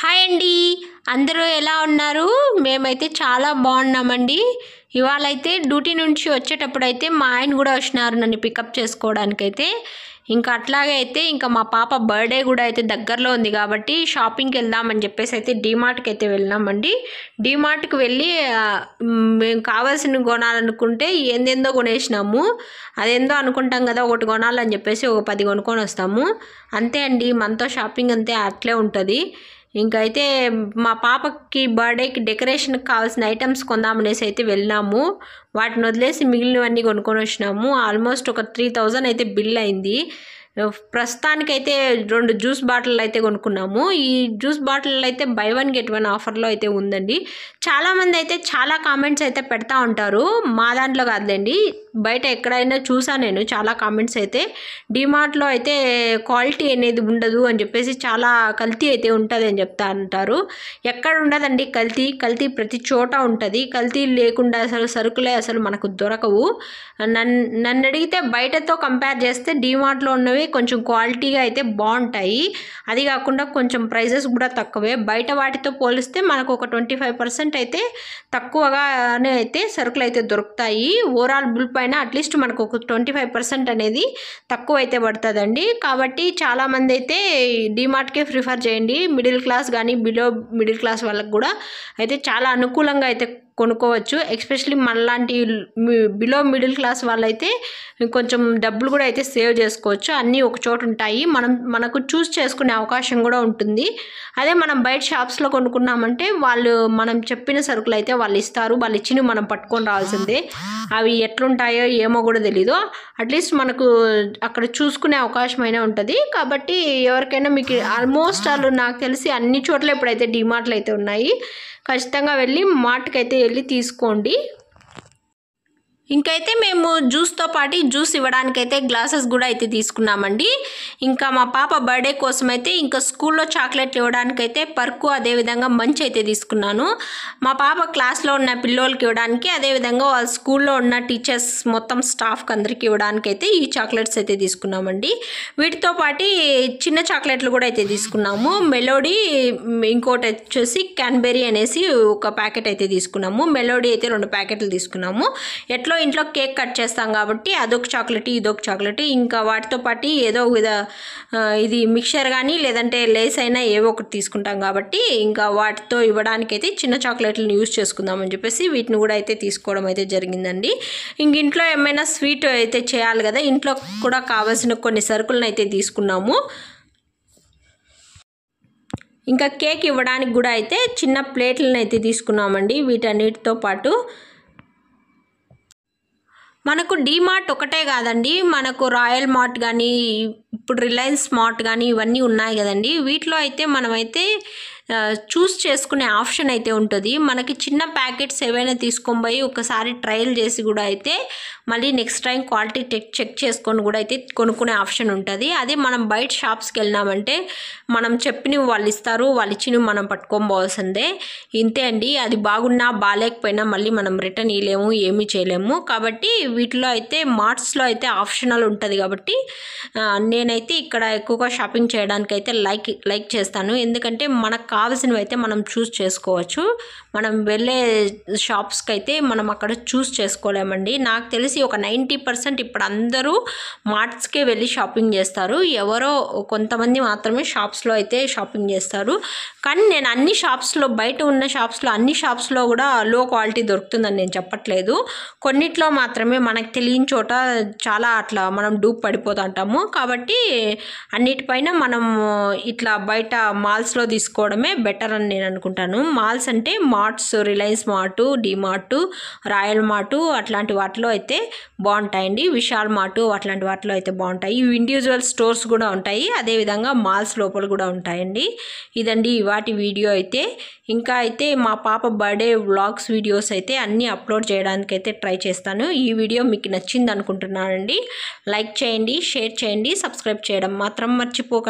hi అండి అందరూ ఎలా ఉన్నారు మేమైతే చాలా బాగున్నామండి ఇవాళ అయితే డ్యూటీ నుంచి వచ్చేటప్పుడు అయితే మా ఆయన కూడా వచ్చినారు నన్ను పికప్ చేసుకోవడానికైతే ఇంకా అట్లాగే అయితే ఇంకా మా పాప బర్త్డే కూడా అయితే దగ్గరలో ఉంది కాబట్టి షాపింగ్కి వెళ్దామని చెప్పేసి అయితే డీమార్ట్కి అయితే వెళ్ళినామండి డీమార్ట్కి వెళ్ళి మేము కావాల్సిన కొనాలనుకుంటే ఏందేందో కొనేసినాము అదేందో అనుకుంటాం కదా ఒకటి కొనాలని చెప్పేసి ఒక పది కొనుక్కొని వస్తాము అంతే అండి మనతో షాపింగ్ అంతే అట్లే ఉంటుంది అయితే మా పాపకి బర్త్డేకి డెకరేషన్కి కావాల్సిన ఐటమ్స్ కొందామనేసి అయితే వెళ్ళినాము వాటిని వదిలేసి మిగిలినవన్నీ కొనుక్కొని వచ్చినాము ఆల్మోస్ట్ ఒక త్రీ థౌజండ్ అయితే బిల్ అయింది ప్రస్తుతానికైతే రెండు జ్యూస్ బాటిల్ అయితే కొనుక్కున్నాము ఈ జ్యూస్ బాటిల్ అయితే బై వన్ గెట్ వన్ ఆఫర్లో అయితే ఉందండి చాలామంది అయితే చాలా కామెంట్స్ అయితే పెడతా ఉంటారు మా దాంట్లో కాదులేండి బయట ఎక్కడైనా చూసా నేను చాలా కామెంట్స్ అయితే డిమార్ట్లో అయితే క్వాలిటీ అనేది ఉండదు అని చెప్పేసి చాలా కల్తీ అయితే ఉంటుంది అని చెప్తా అంటారు ఎక్కడ ఉండదండి కల్తీ కల్తీ ప్రతి చోట ఉంటుంది కల్తీ లేకుండా అసలు సరుకులే అసలు మనకు దొరకవు నన్ను నన్ను అడిగితే బయటతో కంపేర్ చేస్తే డిమార్ట్లో ఉన్నవి అనేవి కొంచెం క్వాలిటీగా అయితే బాగుంటాయి అది కాకుండా కొంచెం ప్రైజెస్ కూడా తక్కువే బయట వాటితో పోలిస్తే మనకు ఒక ట్వంటీ ఫైవ్ పర్సెంట్ అయితే తక్కువగానే అయితే సరుకులు అయితే దొరుకుతాయి ఓవరాల్ బుల్ పైన అట్లీస్ట్ మనకు ఒక ట్వంటీ ఫైవ్ పర్సెంట్ అనేది తక్కువ అయితే పడుతుందండి కాబట్టి చాలామంది అయితే డిమార్ట్కే ప్రిఫర్ చేయండి మిడిల్ క్లాస్ కానీ బిలో మిడిల్ క్లాస్ వాళ్ళకి కూడా అయితే చాలా అనుకూలంగా అయితే కొనుక్కోవచ్చు మన మనలాంటి బిలో మిడిల్ క్లాస్ వాళ్ళైతే కొంచెం డబ్బులు కూడా అయితే సేవ్ చేసుకోవచ్చు అన్నీ ఒక చోట ఉంటాయి మనం మనకు చూస్ చేసుకునే అవకాశం కూడా ఉంటుంది అదే మనం బయట షాప్స్లో కొనుక్కున్నామంటే వాళ్ళు మనం చెప్పిన సరుకులు అయితే వాళ్ళు ఇస్తారు వాళ్ళు ఇచ్చినవి మనం పట్టుకొని రావాల్సిందే అవి ఎట్లుంటాయో ఏమో కూడా తెలీదు అట్లీస్ట్ మనకు అక్కడ చూసుకునే అవకాశం అయినా ఉంటుంది కాబట్టి ఎవరికైనా మీకు ఆల్మోస్ట్ వాళ్ళు నాకు తెలిసి అన్ని చోట్ల ఇప్పుడైతే డిమార్ట్లు అయితే ఉన్నాయి ఖచ్చితంగా వెళ్ళి మార్ట్కి అయితే వెళ్ళి తీసుకోండి ఇంకైతే మేము జ్యూస్తో పాటు జ్యూస్ ఇవ్వడానికైతే గ్లాసెస్ కూడా అయితే తీసుకున్నామండి ఇంకా మా పాప బర్త్డే కోసం అయితే ఇంకా స్కూల్లో చాక్లెట్లు ఇవ్వడానికైతే పర్కు అదేవిధంగా మంచి అయితే తీసుకున్నాను మా పాప క్లాస్లో ఉన్న పిల్లలకి ఇవ్వడానికి అదేవిధంగా వాళ్ళ స్కూల్లో ఉన్న టీచర్స్ మొత్తం స్టాఫ్కి అందరికీ ఇవ్వడానికైతే ఈ చాక్లెట్స్ అయితే తీసుకున్నామండి వీటితో పాటు చిన్న చాక్లెట్లు కూడా అయితే తీసుకున్నాము మెలోడీ ఇంకోటి వచ్చేసి క్యాన్బెరీ అనేసి ఒక ప్యాకెట్ అయితే తీసుకున్నాము మెలోడీ అయితే రెండు ప్యాకెట్లు తీసుకున్నాము ఎట్లా ఇంట్లో ఇంట్లో కేక్ కట్ చేస్తాం కాబట్టి అదొక చాక్లెట్ ఇదొక చాక్లెట్ ఇంకా వాటితో పాటు ఏదో విధ ఇది మిక్చర్ కానీ లేదంటే లేస్ అయినా ఏవో ఒకటి తీసుకుంటాం కాబట్టి ఇంకా వాటితో ఇవ్వడానికైతే చిన్న చాక్లెట్లను యూజ్ చేసుకుందామని చెప్పేసి వీటిని కూడా అయితే తీసుకోవడం అయితే జరిగిందండి ఇంక ఇంట్లో ఏమైనా స్వీట్ అయితే చేయాలి కదా ఇంట్లో కూడా కావాల్సిన కొన్ని సరుకులను అయితే తీసుకున్నాము ఇంకా కేక్ ఇవ్వడానికి కూడా అయితే చిన్న ప్లేట్లను అయితే తీసుకున్నామండి వీటన్నిటితో పాటు మనకు డీమార్ట్ ఒకటే కాదండి మనకు రాయల్ మార్ట్ కానీ ఇప్పుడు రిలయన్స్ మార్ట్ కానీ ఇవన్నీ ఉన్నాయి కదండి వీటిలో అయితే మనమైతే చూస్ చేసుకునే ఆప్షన్ అయితే ఉంటుంది మనకి చిన్న ప్యాకెట్స్ ఏవైనా తీసుకొని పోయి ఒకసారి ట్రయల్ చేసి కూడా అయితే మళ్ళీ next time quality tech check చేసుకొని కూడా అయితే కొనుక్కునే ఆప్షన్ ఉంటుంది అదే మనం బయట షాప్స్కి వెళ్ళినామంటే మనం చెప్పినవి వాళ్ళు ఇస్తారు వాళ్ళు ఇచ్చినవి మనం పట్టుకొని పోవాల్సిందే ఇంతే అండి అది బాగున్నా బాగాలేకపోయినా మళ్ళీ మనం రిటర్న్ ఇవ్వలేము ఏమీ చేయలేము కాబట్టి వీటిలో అయితే మార్ట్స్లో అయితే ఆప్షనల్ ఉంటుంది కాబట్టి నేనైతే ఇక్కడ ఎక్కువగా షాపింగ్ చేయడానికి అయితే లైక్ లైక్ చేస్తాను ఎందుకంటే మనకు కావాల్సినవి అయితే మనం చూస్ చేసుకోవచ్చు మనం వెళ్ళే షాప్స్కి అయితే మనం అక్కడ చూస్ చేసుకోలేమండి నాకు తెలిసి ఒక నైంటీ పర్సెంట్ ఇప్పుడు అందరూ మార్ట్స్కే వెళ్ళి షాపింగ్ చేస్తారు ఎవరో కొంతమంది మాత్రమే షాప్స్లో అయితే షాపింగ్ చేస్తారు కానీ నేను అన్ని షాప్స్లో బయట ఉన్న షాప్స్లో అన్ని షాప్స్లో కూడా లో క్వాలిటీ దొరుకుతుందని నేను చెప్పట్లేదు కొన్నిట్లో మాత్రమే మనకు తెలియని చోట చాలా అట్లా మనం డూప్ పడిపోతుంటాము కాబట్టి అన్నిటిపైన మనం ఇట్లా బయట మాల్స్లో తీసుకోవడమే చేయడమే బెటర్ అని నేను అనుకుంటాను మాల్స్ అంటే marts Reliance mart mart royal mart అట్లాంటి వాటిలో అయితే బాగుంటాయండి విశాల్ మార్టు అట్లాంటి వాటిలో అయితే బాగుంటాయి ఇవి ఇండివిజువల్ స్టోర్స్ కూడా ఉంటాయి అదేవిధంగా మాల్స్ లోపల కూడా ఉంటాయండి ఇదండి వాటి వీడియో అయితే ఇంకా అయితే మా పాప బర్త్డే వ్లాగ్స్ వీడియోస్ అయితే అన్నీ అప్లోడ్ చేయడానికైతే ట్రై చేస్తాను ఈ వీడియో మీకు నచ్చింది అనుకుంటున్నానండి లైక్ చేయండి షేర్ చేయండి సబ్స్క్రైబ్ చేయడం మాత్రం మర్చిపోకండి